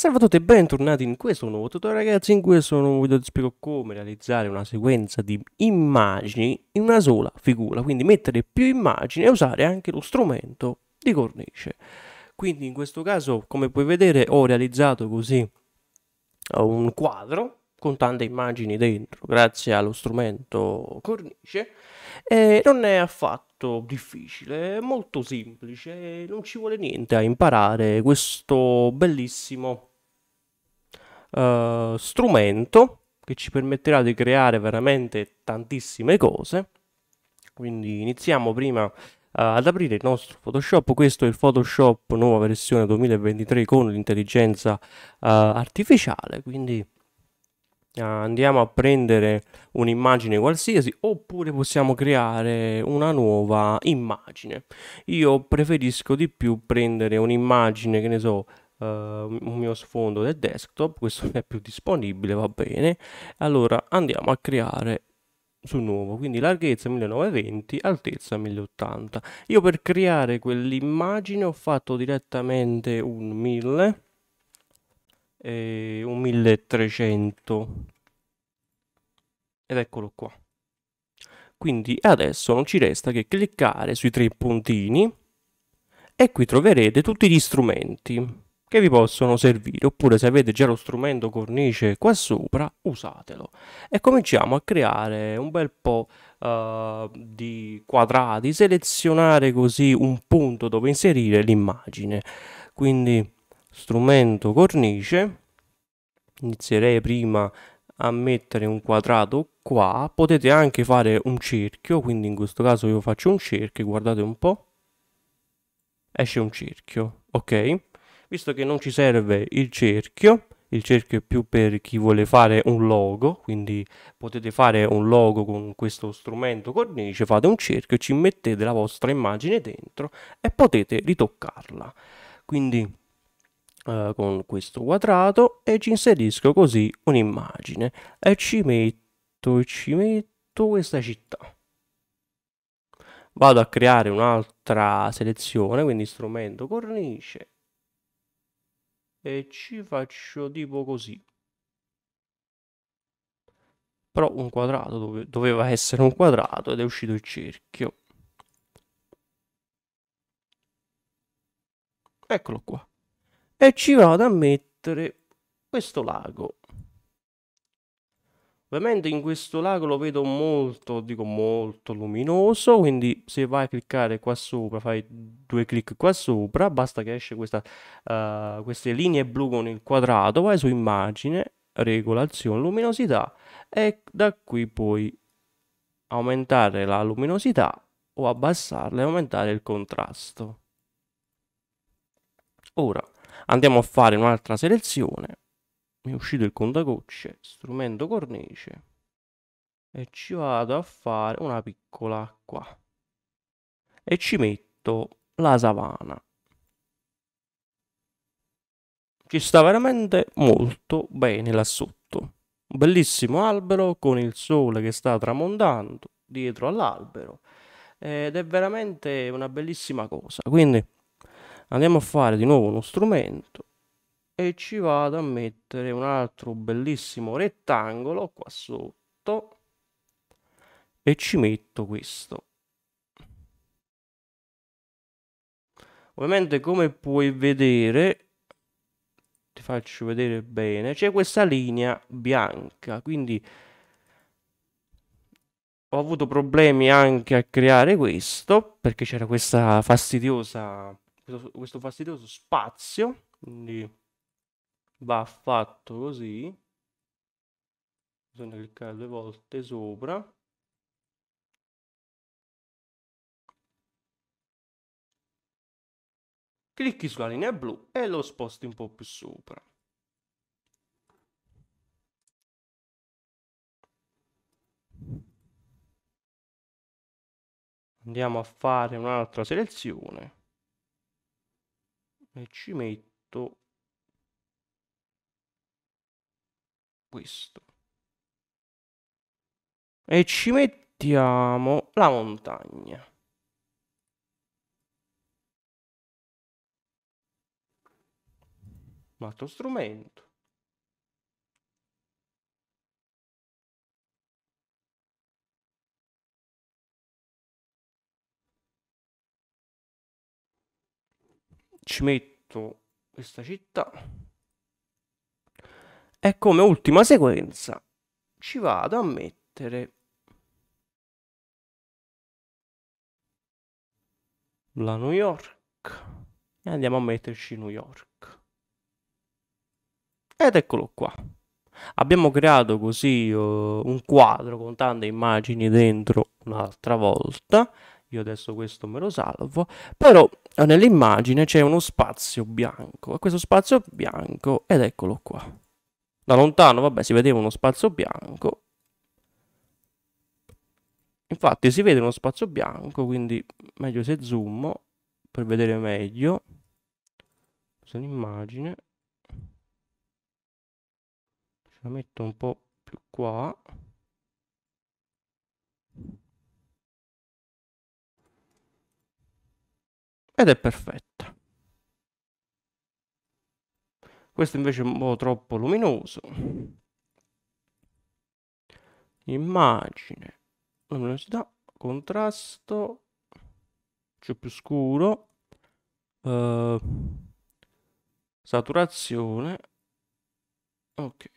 Salve a tutti e bentornati in questo nuovo tutorial ragazzi, in questo nuovo video vi spiego come realizzare una sequenza di immagini in una sola figura, quindi mettere più immagini e usare anche lo strumento di cornice. Quindi in questo caso come puoi vedere ho realizzato così eh, un quadro con tante immagini dentro grazie allo strumento cornice e non è affatto difficile, è molto semplice, non ci vuole niente a imparare questo bellissimo eh, strumento che ci permetterà di creare veramente tantissime cose. Quindi iniziamo prima eh, ad aprire il nostro Photoshop. Questo è il Photoshop nuova versione 2023 con l'intelligenza uh, artificiale. Quindi uh, andiamo a prendere un'immagine qualsiasi oppure possiamo creare una nuova immagine. Io preferisco di più prendere un'immagine, che ne so, uh, un mio sfondo del desktop, questo non è più disponibile, va bene. Allora andiamo a creare su nuovo, quindi larghezza 1920, altezza 1080. Io per creare quell'immagine ho fatto direttamente un 1000 e un 1300 ed eccolo qua. Quindi adesso non ci resta che cliccare sui tre puntini e qui troverete tutti gli strumenti che vi possono servire oppure se avete già lo strumento cornice qua sopra usatelo e cominciamo a creare un bel po' uh, di quadrati selezionare così un punto dove inserire l'immagine quindi strumento cornice inizierei prima a mettere un quadrato qua potete anche fare un cerchio quindi in questo caso io faccio un cerchio guardate un po' esce un cerchio ok visto che non ci serve il cerchio il cerchio è più per chi vuole fare un logo, quindi potete fare un logo con questo strumento cornice, fate un cerchio, ci mettete la vostra immagine dentro e potete ritoccarla. Quindi eh, con questo quadrato e ci inserisco così un'immagine e ci metto, ci metto questa città. Vado a creare un'altra selezione, quindi strumento cornice e ci faccio tipo così però un quadrato dove, doveva essere un quadrato ed è uscito il cerchio eccolo qua e ci vado a mettere questo lago Ovviamente in questo lago lo vedo molto, dico molto luminoso, quindi se vai a cliccare qua sopra, fai due clic qua sopra, basta che esce questa, uh, queste linee blu con il quadrato, vai su immagine, regolazione, luminosità e da qui puoi aumentare la luminosità o abbassarla e aumentare il contrasto. Ora andiamo a fare un'altra selezione mi è uscito il contagocce, strumento cornice e ci vado a fare una piccola qua e ci metto la savana. Ci sta veramente molto bene là sotto. Un bellissimo albero con il sole che sta tramontando dietro all'albero ed è veramente una bellissima cosa. Quindi andiamo a fare di nuovo uno strumento e ci vado a mettere un altro bellissimo rettangolo qua sotto e ci metto questo ovviamente come puoi vedere ti faccio vedere bene c'è questa linea bianca quindi ho avuto problemi anche a creare questo perché c'era questa fastidiosa questo fastidioso spazio quindi va fatto così bisogna cliccare due volte sopra clicchi sulla linea blu e lo sposti un po' più sopra andiamo a fare un'altra selezione e ci metto questo. E ci mettiamo la montagna. Un altro strumento. Ci metto questa città e come ultima sequenza ci vado a mettere la New York e andiamo a metterci New York ed eccolo qua abbiamo creato così uh, un quadro con tante immagini dentro un'altra volta io adesso questo me lo salvo, però eh, nell'immagine c'è uno spazio bianco, e questo spazio bianco, ed eccolo qua. Da lontano, vabbè, si vedeva uno spazio bianco. Infatti si vede uno spazio bianco, quindi meglio se zoom per vedere meglio. Questa è un'immagine. Ce la metto un po' più qua. Ed è perfetto. questo invece è un po' troppo luminoso immagine luminosità contrasto c'è più scuro uh, saturazione ok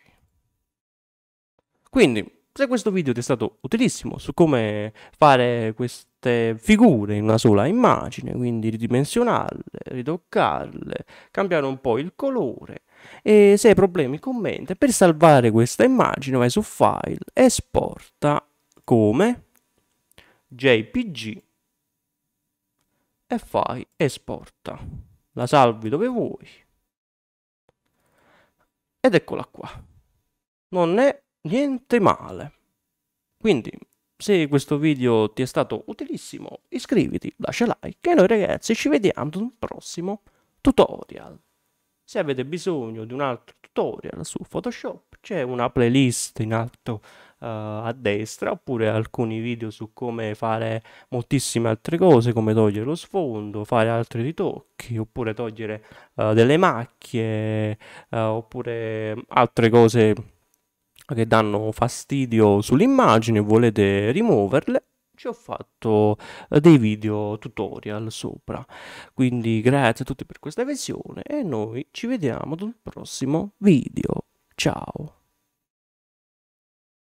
quindi se questo video ti è stato utilissimo su come fare queste figure in una sola immagine, quindi ridimensionarle, ritoccarle, cambiare un po' il colore, e se hai problemi commenta. Per salvare questa immagine vai su File, esporta come JPG e fai esporta. La salvi dove vuoi. Ed eccola qua. Non è niente male. Quindi se questo video ti è stato utilissimo iscriviti, lascia like e noi ragazzi ci vediamo in un prossimo tutorial. Se avete bisogno di un altro tutorial su Photoshop c'è una playlist in alto uh, a destra oppure alcuni video su come fare moltissime altre cose come togliere lo sfondo, fare altri ritocchi oppure togliere uh, delle macchie uh, oppure altre cose che danno fastidio sull'immagine e volete rimuoverle ci ho fatto eh, dei video tutorial sopra. Quindi grazie a tutti per questa visione e noi ci vediamo ad un prossimo video. Ciao!